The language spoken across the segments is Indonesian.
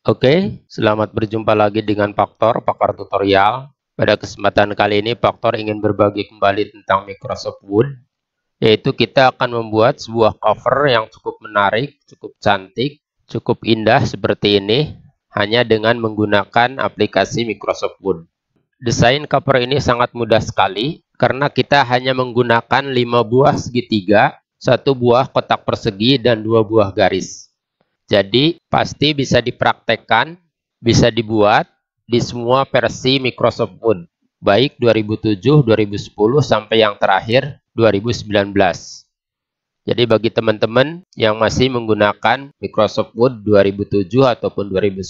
Oke, selamat berjumpa lagi dengan Faktor, pakar tutorial. Pada kesempatan kali ini, Faktor ingin berbagi kembali tentang Microsoft Word, yaitu kita akan membuat sebuah cover yang cukup menarik, cukup cantik, cukup indah seperti ini, hanya dengan menggunakan aplikasi Microsoft Word. Desain cover ini sangat mudah sekali, karena kita hanya menggunakan 5 buah segitiga, satu buah kotak persegi, dan dua buah garis. Jadi pasti bisa dipraktekkan, bisa dibuat di semua versi Microsoft pun, baik 2007, 2010 sampai yang terakhir 2019. Jadi bagi teman-teman yang masih menggunakan Microsoft Word 2007 ataupun 2010,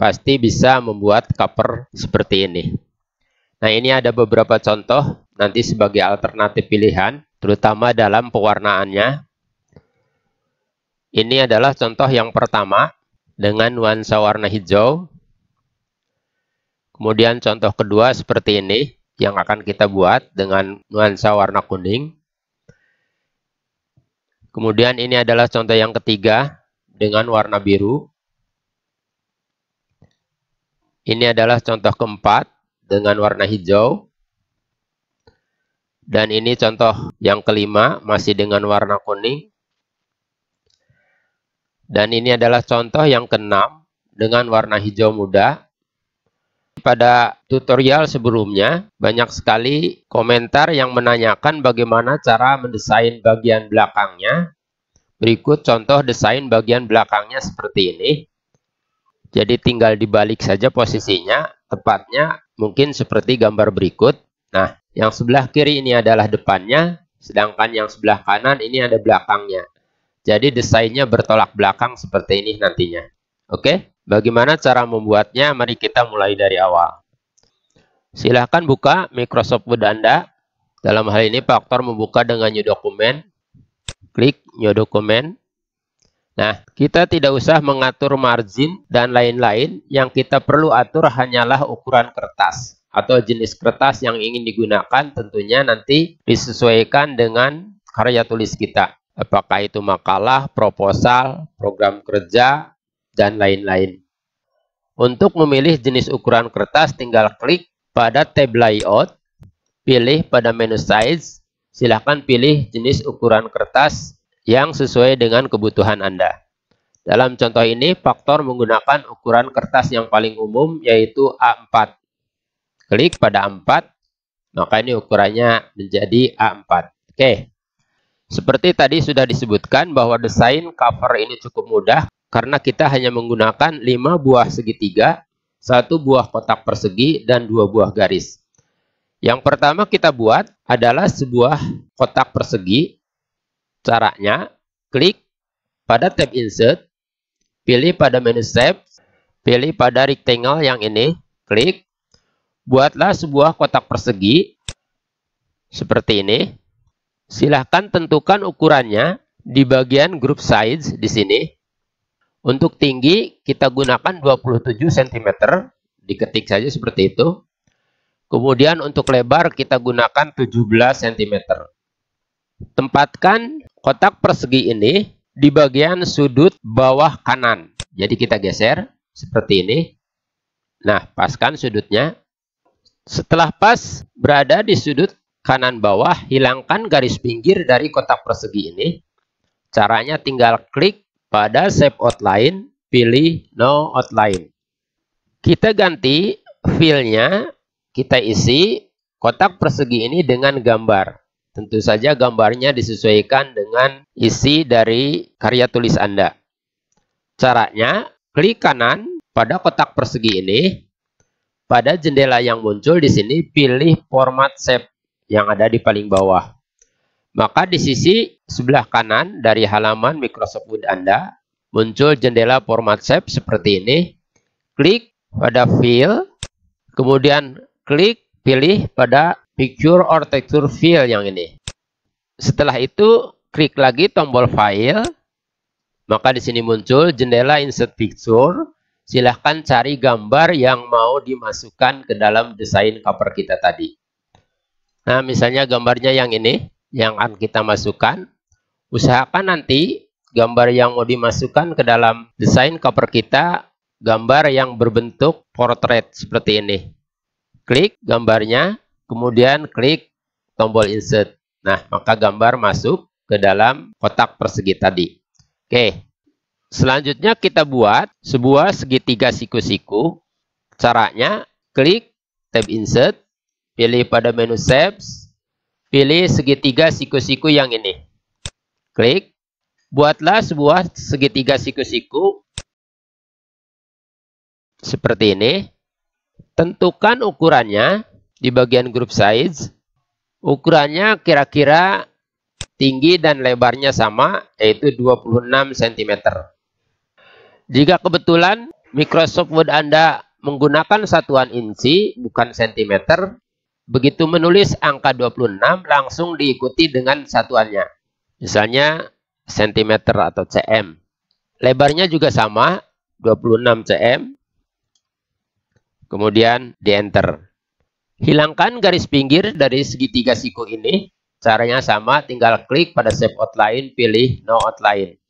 pasti bisa membuat cover seperti ini. Nah, ini ada beberapa contoh nanti sebagai alternatif pilihan, terutama dalam pewarnaannya ini adalah contoh yang pertama dengan nuansa warna hijau. Kemudian contoh kedua seperti ini yang akan kita buat dengan nuansa warna kuning. Kemudian ini adalah contoh yang ketiga dengan warna biru. Ini adalah contoh keempat dengan warna hijau. Dan ini contoh yang kelima masih dengan warna kuning. Dan ini adalah contoh yang keenam dengan warna hijau muda. Pada tutorial sebelumnya, banyak sekali komentar yang menanyakan bagaimana cara mendesain bagian belakangnya. Berikut contoh desain bagian belakangnya seperti ini. Jadi tinggal dibalik saja posisinya, tepatnya mungkin seperti gambar berikut. Nah, yang sebelah kiri ini adalah depannya, sedangkan yang sebelah kanan ini ada belakangnya. Jadi desainnya bertolak belakang seperti ini nantinya. Oke, bagaimana cara membuatnya? Mari kita mulai dari awal. Silahkan buka Microsoft Word Anda. Dalam hal ini faktor membuka dengan new Document. Klik new Document. Nah, kita tidak usah mengatur margin dan lain-lain. Yang kita perlu atur hanyalah ukuran kertas atau jenis kertas yang ingin digunakan tentunya nanti disesuaikan dengan karya tulis kita apakah itu makalah, proposal, program kerja, dan lain-lain. Untuk memilih jenis ukuran kertas, tinggal klik pada tab layout, pilih pada menu size, silahkan pilih jenis ukuran kertas yang sesuai dengan kebutuhan Anda. Dalam contoh ini, faktor menggunakan ukuran kertas yang paling umum yaitu A4. Klik pada A4, maka ini ukurannya menjadi A4. Oke. Seperti tadi sudah disebutkan bahwa desain cover ini cukup mudah karena kita hanya menggunakan 5 buah segitiga, 1 buah kotak persegi, dan 2 buah garis. Yang pertama kita buat adalah sebuah kotak persegi. Caranya, klik pada tab Insert, pilih pada menu Shape, pilih pada rectangle yang ini, klik. Buatlah sebuah kotak persegi seperti ini. Silahkan tentukan ukurannya di bagian group size di sini. Untuk tinggi kita gunakan 27 cm, diketik saja seperti itu. Kemudian untuk lebar kita gunakan 17 cm. Tempatkan kotak persegi ini di bagian sudut bawah kanan. Jadi kita geser seperti ini. Nah, paskan sudutnya. Setelah pas berada di sudut kanan bawah, hilangkan garis pinggir dari kotak persegi ini. Caranya tinggal klik pada shape outline, pilih no outline. Kita ganti fill-nya, kita isi kotak persegi ini dengan gambar. Tentu saja gambarnya disesuaikan dengan isi dari karya tulis Anda. Caranya, klik kanan pada kotak persegi ini. Pada jendela yang muncul di sini, pilih format shape yang ada di paling bawah. Maka di sisi sebelah kanan dari halaman Microsoft Word Anda, muncul jendela format shape seperti ini. Klik pada fill, kemudian klik pilih pada picture or texture fill yang ini. Setelah itu, klik lagi tombol file, maka di sini muncul jendela insert picture. Silahkan cari gambar yang mau dimasukkan ke dalam desain cover kita tadi. Nah, misalnya gambarnya yang ini, yang akan hmm. kita masukkan. Usahakan nanti gambar yang mau dimasukkan ke dalam desain cover kita, gambar yang berbentuk portrait seperti ini. Klik gambarnya, kemudian klik tombol insert. Nah, maka gambar masuk ke dalam kotak persegi tadi. Oke, selanjutnya kita buat sebuah segitiga siku-siku. Caranya, klik tab insert, Pilih pada menu shapes. Pilih segitiga siku-siku yang ini. Klik. Buatlah sebuah segitiga siku-siku. Seperti ini. Tentukan ukurannya di bagian group size. Ukurannya kira-kira tinggi dan lebarnya sama, yaitu 26 cm. Jika kebetulan Microsoft Word Anda menggunakan satuan inci, bukan sentimeter, Begitu menulis angka 26 langsung diikuti dengan satuannya. Misalnya cm atau cm. Lebarnya juga sama, 26 cm. Kemudian di enter. Hilangkan garis pinggir dari segitiga siku ini. Caranya sama, tinggal klik pada shape outline, pilih no outline.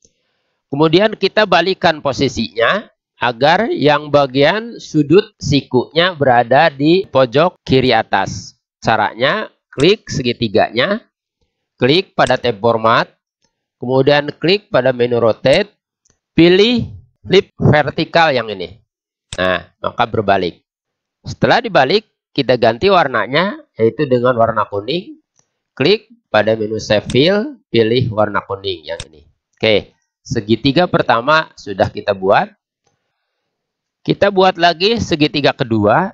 Kemudian kita balikan posisinya agar yang bagian sudut sikunya berada di pojok kiri atas. Caranya, klik segitiganya, klik pada tab format, kemudian klik pada menu rotate, pilih flip vertikal yang ini. Nah, maka berbalik. Setelah dibalik, kita ganti warnanya, yaitu dengan warna kuning. Klik pada menu save fill, pilih warna kuning yang ini. Oke, segitiga pertama sudah kita buat. Kita buat lagi segitiga kedua.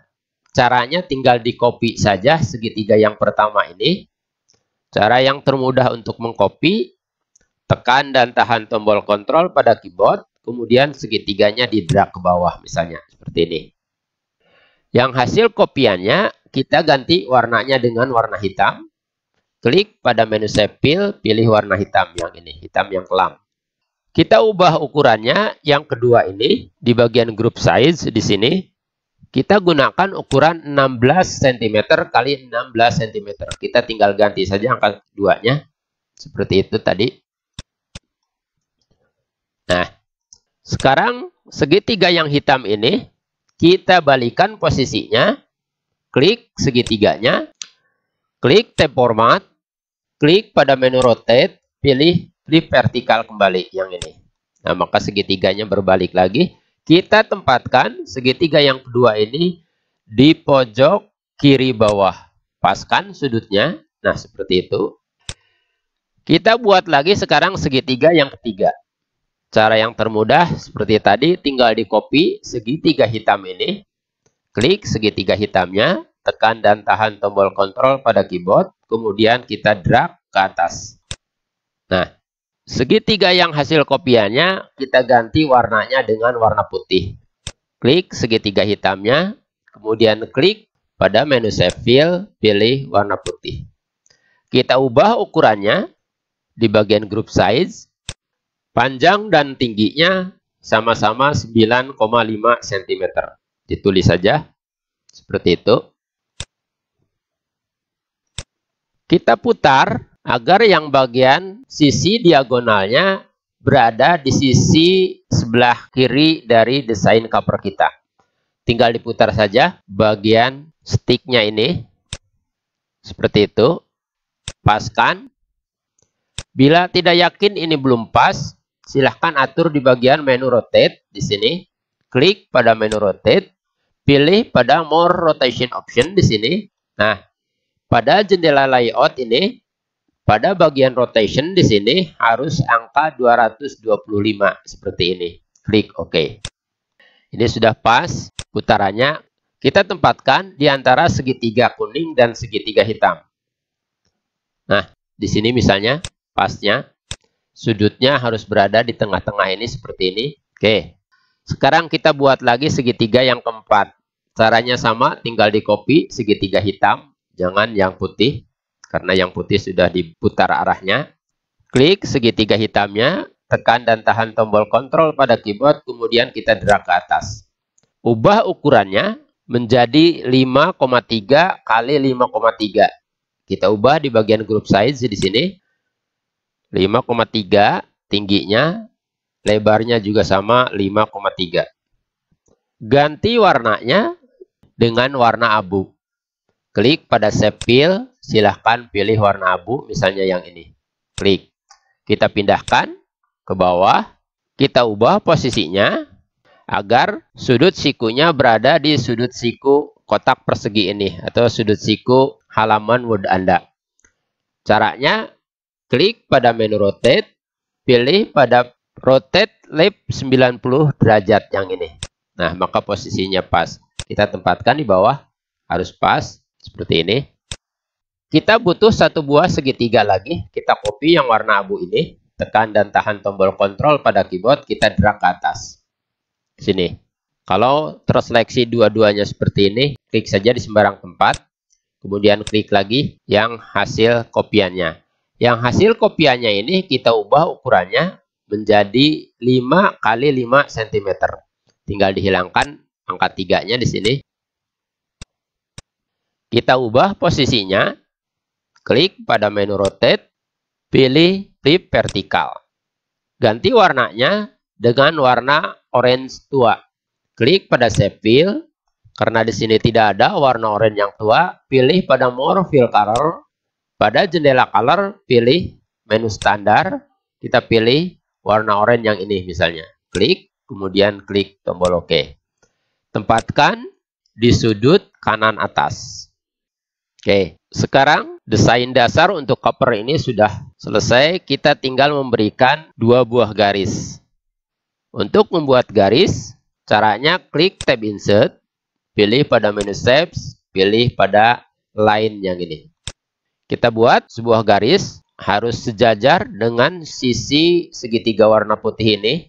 Caranya tinggal di copy saja segitiga yang pertama ini. Cara yang termudah untuk mengcopy, tekan dan tahan tombol kontrol pada keyboard, kemudian segitiganya di drag ke bawah misalnya, seperti ini. Yang hasil kopiannya, kita ganti warnanya dengan warna hitam. Klik pada menu save fill, pilih warna hitam yang ini, hitam yang kelam. Kita ubah ukurannya. Yang kedua ini di bagian group size di sini kita gunakan ukuran 16 cm kali 16 cm. Kita tinggal ganti saja angka duanya seperti itu tadi. Nah, sekarang segitiga yang hitam ini kita balikan posisinya. Klik segitiganya, klik tab format, klik pada menu rotate, pilih di vertikal kembali yang ini. Nah, maka segitiganya berbalik lagi. Kita tempatkan segitiga yang kedua ini di pojok kiri bawah. Paskan sudutnya. Nah, seperti itu. Kita buat lagi sekarang segitiga yang ketiga. Cara yang termudah seperti tadi, tinggal di copy segitiga hitam ini. Klik segitiga hitamnya, tekan dan tahan tombol kontrol pada keyboard, kemudian kita drag ke atas. Nah, Segitiga yang hasil kopiannya kita ganti warnanya dengan warna putih. Klik segitiga hitamnya, kemudian klik pada menu save fill, pilih warna putih. Kita ubah ukurannya di bagian group size. Panjang dan tingginya sama-sama 9,5 cm. Ditulis saja seperti itu. Kita putar agar yang bagian sisi diagonalnya berada di sisi sebelah kiri dari desain cover kita. Tinggal diputar saja bagian sticknya ini. Seperti itu. Paskan. Bila tidak yakin ini belum pas, silahkan atur di bagian menu rotate di sini. Klik pada menu rotate, pilih pada more rotation option di sini. Nah, pada jendela layout ini, pada bagian rotation di sini harus angka 225 seperti ini. Klik OK. Ini sudah pas putarannya. Kita tempatkan di antara segitiga kuning dan segitiga hitam. Nah, di sini misalnya pasnya sudutnya harus berada di tengah-tengah ini seperti ini. Oke. Sekarang kita buat lagi segitiga yang keempat. Caranya sama, tinggal di copy segitiga hitam, jangan yang putih karena yang putih sudah diputar arahnya. Klik segitiga hitamnya, tekan dan tahan tombol kontrol pada keyboard, kemudian kita drag ke atas. Ubah ukurannya menjadi 5,3 kali 5,3. Kita ubah di bagian group size di sini. 5,3 tingginya, lebarnya juga sama 5,3. Ganti warnanya dengan warna abu. Klik pada save fill, silahkan pilih warna abu, misalnya yang ini. Klik. Kita pindahkan ke bawah. Kita ubah posisinya agar sudut sikunya berada di sudut siku kotak persegi ini atau sudut siku halaman Word Anda. Caranya, klik pada menu rotate, pilih pada rotate left 90 derajat yang ini. Nah, maka posisinya pas. Kita tempatkan di bawah, harus pas, seperti ini. Kita butuh satu buah segitiga lagi. Kita copy yang warna abu ini. Tekan dan tahan tombol kontrol pada keyboard. Kita drag ke atas. Sini. Kalau terseleksi dua-duanya seperti ini, klik saja di sembarang tempat. Kemudian klik lagi yang hasil kopiannya. Yang hasil kopiannya ini kita ubah ukurannya menjadi 5 x 5 cm. Tinggal dihilangkan angka tiganya di sini. Kita ubah posisinya Klik pada menu rotate, pilih flip vertikal. Ganti warnanya dengan warna orange tua. Klik pada save fill. Karena di sini tidak ada warna orange yang tua, pilih pada more fill color. Pada jendela color, pilih menu standar. Kita pilih warna orange yang ini misalnya. Klik, kemudian klik tombol OK. Tempatkan di sudut kanan atas. Oke, sekarang desain dasar untuk koper ini sudah selesai. Kita tinggal memberikan dua buah garis. Untuk membuat garis, caranya klik tab insert, pilih pada menu shapes, pilih pada line yang ini. Kita buat sebuah garis harus sejajar dengan sisi segitiga warna putih ini.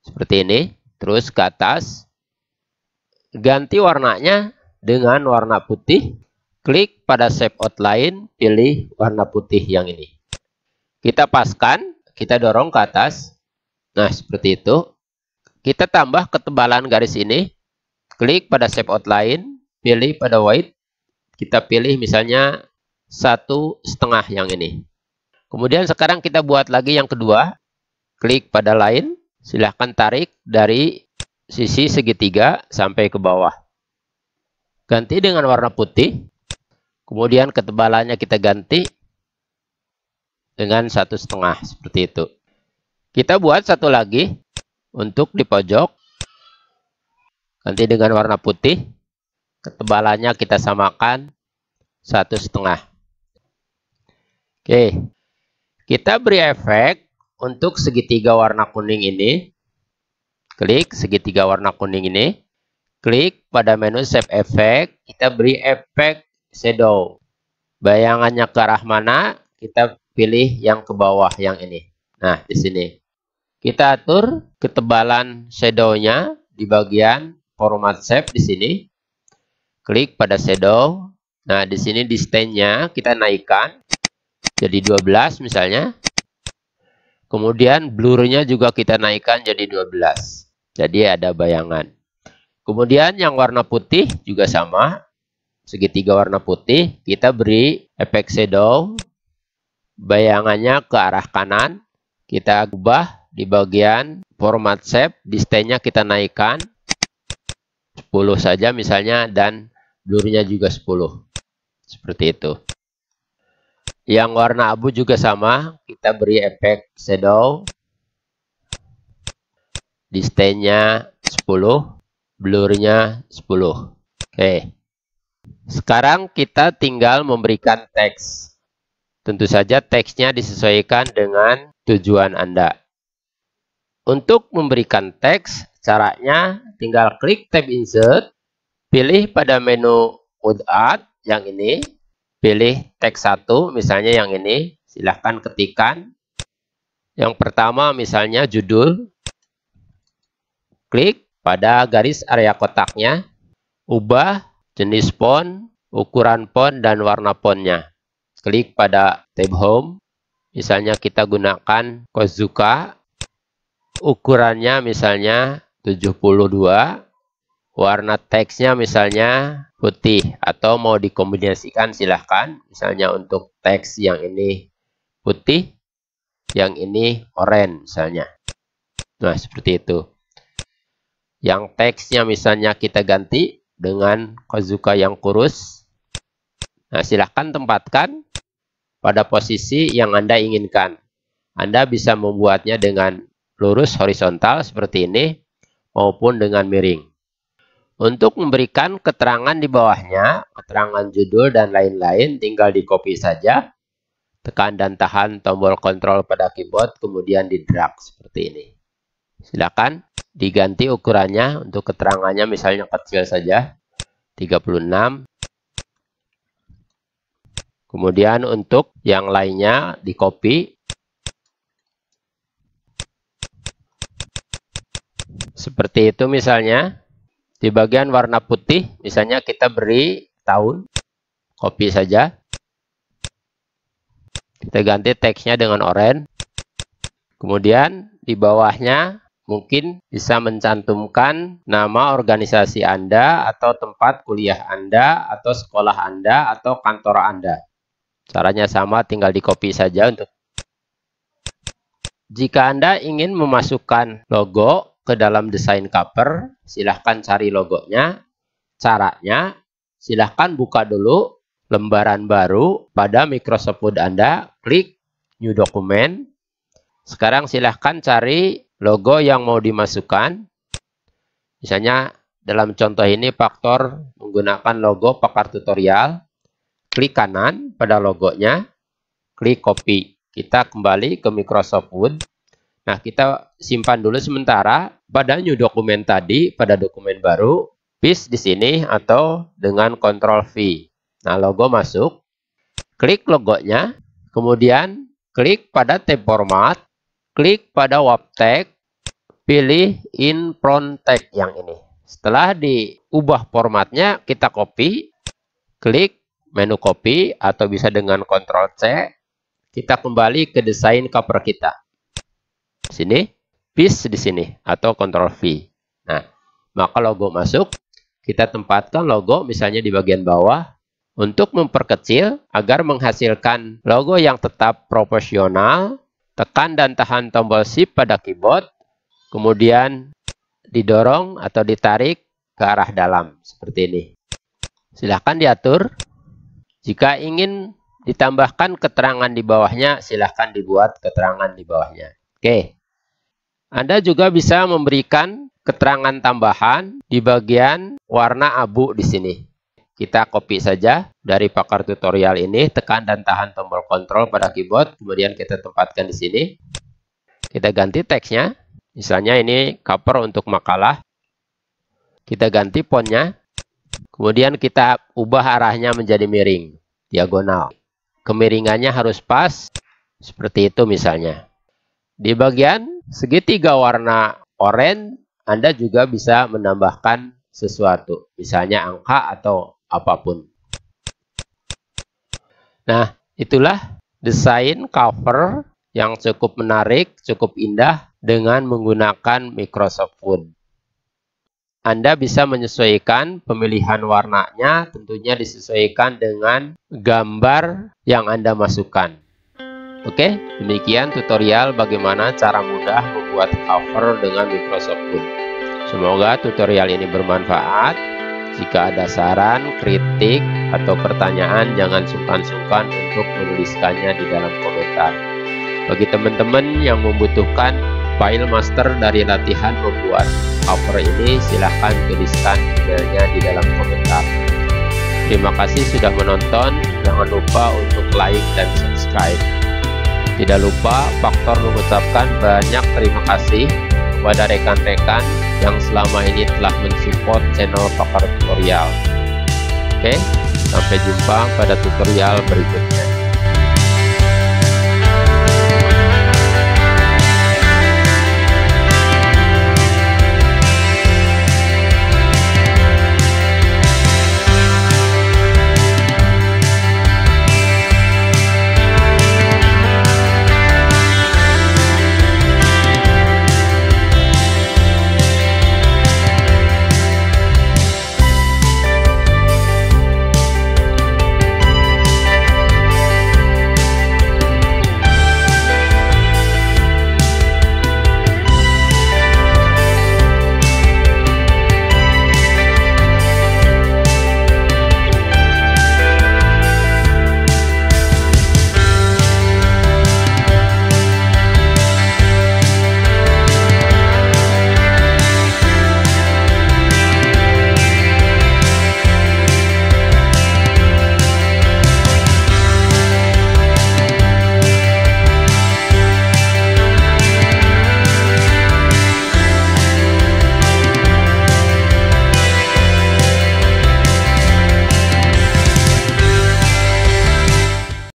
Seperti ini, terus ke atas. Ganti warnanya dengan warna putih Klik pada shape outline, pilih warna putih yang ini. Kita paskan, kita dorong ke atas. Nah, seperti itu. Kita tambah ketebalan garis ini. Klik pada shape outline, pilih pada white. Kita pilih misalnya satu setengah yang ini. Kemudian sekarang kita buat lagi yang kedua. Klik pada line, silahkan tarik dari sisi segitiga sampai ke bawah. Ganti dengan warna putih. Kemudian ketebalannya kita ganti dengan satu setengah seperti itu. Kita buat satu lagi untuk di pojok. Ganti dengan warna putih. Ketebalannya kita samakan satu setengah. Oke, kita beri efek untuk segitiga warna kuning ini. Klik segitiga warna kuning ini. Klik pada menu shape effect. Kita beri efek shadow. Bayangannya ke arah mana? Kita pilih yang ke bawah yang ini. Nah, di sini. Kita atur ketebalan shadownya di bagian format shape di sini. Klik pada shadow. Nah, di sini distance-nya kita naikkan jadi 12 misalnya. Kemudian blurnya juga kita naikkan jadi 12. Jadi ada bayangan. Kemudian yang warna putih juga sama segitiga warna putih, kita beri efek shadow bayangannya ke arah kanan, kita ubah di bagian format shape, distance kita naikkan 10 saja misalnya dan blurnya juga 10. Seperti itu. Yang warna abu juga sama, kita beri efek shadow distance-nya 10, blur 10. Oke. Okay. Sekarang kita tinggal memberikan teks. Tentu saja teksnya disesuaikan dengan tujuan Anda. Untuk memberikan teks, caranya tinggal klik tab insert, pilih pada menu mood art yang ini, pilih teks 1 misalnya yang ini, silahkan ketikkan Yang pertama misalnya judul, klik pada garis area kotaknya, ubah jenis pon, ukuran pon, dan warna ponnya. Klik pada tab home. Misalnya kita gunakan Kozuka. Ukurannya misalnya 72. Warna teksnya misalnya putih. Atau mau dikombinasikan silahkan. Misalnya untuk teks yang ini putih. Yang ini oranye misalnya. Nah seperti itu. Yang teksnya misalnya kita ganti dengan Kozuka yang kurus. Nah, silahkan tempatkan pada posisi yang Anda inginkan. Anda bisa membuatnya dengan lurus horizontal seperti ini maupun dengan miring. Untuk memberikan keterangan di bawahnya, keterangan judul dan lain-lain tinggal di copy saja. Tekan dan tahan tombol kontrol pada keyboard kemudian di drag seperti ini. Silakan diganti ukurannya untuk keterangannya misalnya kecil saja 36 kemudian untuk yang lainnya di copy seperti itu misalnya di bagian warna putih misalnya kita beri tahun copy saja kita ganti teksnya dengan oranye kemudian di bawahnya Mungkin bisa mencantumkan nama organisasi Anda atau tempat kuliah Anda atau sekolah Anda atau kantor Anda. Caranya sama, tinggal di copy saja untuk jika Anda ingin memasukkan logo ke dalam desain cover, silahkan cari logonya. Caranya, silahkan buka dulu lembaran baru pada Microsoft Word Anda, klik New Document. Sekarang silahkan cari logo yang mau dimasukkan. Misalnya dalam contoh ini faktor menggunakan logo pakar tutorial. Klik kanan pada logonya, klik copy. Kita kembali ke Microsoft Word. Nah, kita simpan dulu sementara pada new dokumen tadi, pada dokumen baru, paste di sini atau dengan Ctrl V. Nah, logo masuk. Klik logonya, kemudian klik pada tab format, klik pada Waptek, pilih in front tag yang ini. Setelah diubah formatnya, kita copy, klik menu copy atau bisa dengan Ctrl C. Kita kembali ke desain cover kita. Sini, paste di sini atau Ctrl V. Nah, maka logo masuk. Kita tempatkan logo misalnya di bagian bawah untuk memperkecil agar menghasilkan logo yang tetap proporsional tekan dan tahan tombol shift pada keyboard, kemudian didorong atau ditarik ke arah dalam seperti ini. Silahkan diatur. Jika ingin ditambahkan keterangan di bawahnya, silahkan dibuat keterangan di bawahnya. Oke. Anda juga bisa memberikan keterangan tambahan di bagian warna abu di sini. Kita copy saja dari pakar tutorial ini, tekan dan tahan tombol kontrol pada keyboard, kemudian kita tempatkan di sini. Kita ganti teksnya, misalnya ini cover untuk makalah. Kita ganti fontnya, kemudian kita ubah arahnya menjadi miring, diagonal. Kemiringannya harus pas, seperti itu misalnya. Di bagian segitiga warna oranye, Anda juga bisa menambahkan sesuatu, misalnya angka atau apapun. Nah, itulah desain cover yang cukup menarik, cukup indah dengan menggunakan Microsoft Word. Anda bisa menyesuaikan pemilihan warnanya, tentunya disesuaikan dengan gambar yang Anda masukkan. Oke, demikian tutorial bagaimana cara mudah membuat cover dengan Microsoft Word. Semoga tutorial ini bermanfaat. Jika ada saran, kritik, atau pertanyaan, jangan sungkan-sungkan untuk menuliskannya di dalam komentar. Bagi teman-teman yang membutuhkan file master dari latihan membuat cover ini, silahkan tuliskan emailnya di dalam komentar. Terima kasih sudah menonton, jangan lupa untuk like dan subscribe. Tidak lupa faktor mengucapkan banyak terima kasih kepada rekan-rekan yang selama ini telah mensupport channel Pakar Tutorial. Oke, sampai jumpa pada tutorial berikutnya.